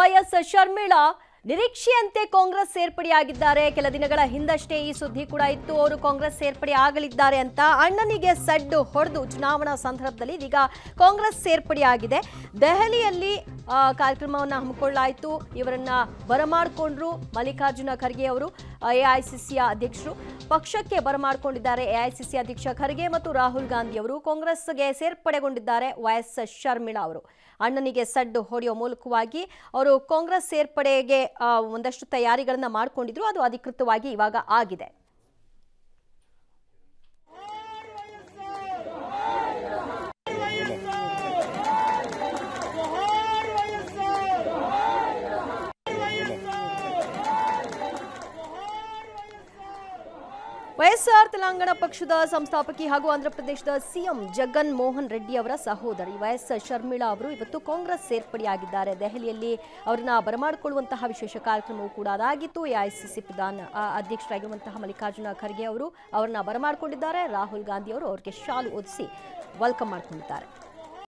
YS Sharmila ನಿರೀಕ್ಷೆಯಂತೆ ಕಾಂಗ್ರೆಸ್ ಸೇರ್ಪಡೆಯಾಗಿದ್ದಾರೆ ಕೆಲ ದಿನಗಳ ಹಿಂದಷ್ಟೇ ಈ ಸುದ್ದಿ ಕೂಡ ಇತ್ತು ಅವರು ಕಾಂಗ್ರೆಸ್ ಸೇರ್ಪಡೆ ಆಗಲಿದ್ದಾರೆ ಅಂತ ಅಣ್ಣನಿಗೆ ಸಡ್ಡು ಹೊಡೆದು ಚುನಾವಣಾ ಸಂದರ್ಭದಲ್ಲಿ ಇದೀಗ ಕಾಂಗ್ರೆಸ್ ಸೇರ್ಪಡೆಯಾಗಿದೆ ದೆಹಲಿಯಲ್ಲಿ ಕಾರ್ಯಕ್ರಮವನ್ನು ಹಮ್ಮಿಕೊಳ್ಳಲಾಯಿತು ಇವರನ್ನ ಬರಮಾಡಿಕೊಂಡ್ರು ಮಲ್ಲಿಕಾರ್ಜುನ ಖರ್ಗೆ ಅವರು ಎಐಸಿಸಿಯ ಅಧ್ಯಕ್ಷರು ಪಕ್ಷಕ್ಕೆ ಬರಮಾಡಿಕೊಂಡಿದ್ದಾರೆ ಎಐಸಿಸಿ ಅಧ್ಯಕ್ಷ ಖರ್ಗೆ ಮತ್ತು ರಾಹುಲ್ ಗಾಂಧಿ ಅವರು ಕಾಂಗ್ರೆಸ್ಗೆ ಸೇರ್ಪಡೆಗೊಂಡಿದ್ದಾರೆ ವೈಎಸ್ ಶರ್ಮಿಳಾ ಅವರು ಅಣ್ಣನಿಗೆ ಸಡ್ಡು ಹೊಡೆಯುವ ಮೂಲಕವಾಗಿ ಅವರು ಕಾಂಗ್ರೆಸ್ ಸೇರ್ಪಡೆಗೆ ಒಂದಷ್ಟು ತಯಾರಿಗಳನ್ನು ಮಾಡಿಕೊಂಡಿದ್ರು ಅದು ಅಧಿಕೃತವಾಗಿ ಇವಾಗ ಆಗಿದೆ ವೈಎಸ್ಆರ್ ತೆಲಂಗಾಣ ಪಕ್ಷದ ಸಂಸ್ಥಾಪಕಿ ಹಾಗೂ ಆಂಧ್ರಪ್ರದೇಶದ ಸಿಎಂ ಜಗನ್ ಮೋಹನ್ ರೆಡ್ಡಿ ಅವರ ಸಹೋದರಿ ವೈಎಸ್ ಶರ್ಮಿಳಾ ಅವರು ಇವತ್ತು ಕಾಂಗ್ರೆಸ್ ಸೇರ್ಪಡೆಯಾಗಿದ್ದಾರೆ ದೆಹಲಿಯಲ್ಲಿ ಅವರನ್ನ ಬರಮಾಡಿಕೊಳ್ಳುವಂತಹ ವಿಶೇಷ ಕಾರ್ಯಕ್ರಮವೂ ಕೂಡ ಅದಾಗಿತ್ತು ಎಐಸಿಸಿ ಪ್ರಧಾನ ಅಧ್ಯಕ್ಷರಾಗಿರುವಂತಹ ಮಲ್ಲಿಕಾರ್ಜುನ ಖರ್ಗೆ ಅವರು ಅವರನ್ನ ಬರಮಾಡಿಕೊಂಡಿದ್ದಾರೆ ರಾಹುಲ್ ಗಾಂಧಿ ಅವರು ಅವರಿಗೆ ಶಾಲು ಒದಿಸಿ ವೆಲ್ಕಮ್ ಮಾಡಿಕೊಂಡಿದ್ದಾರೆ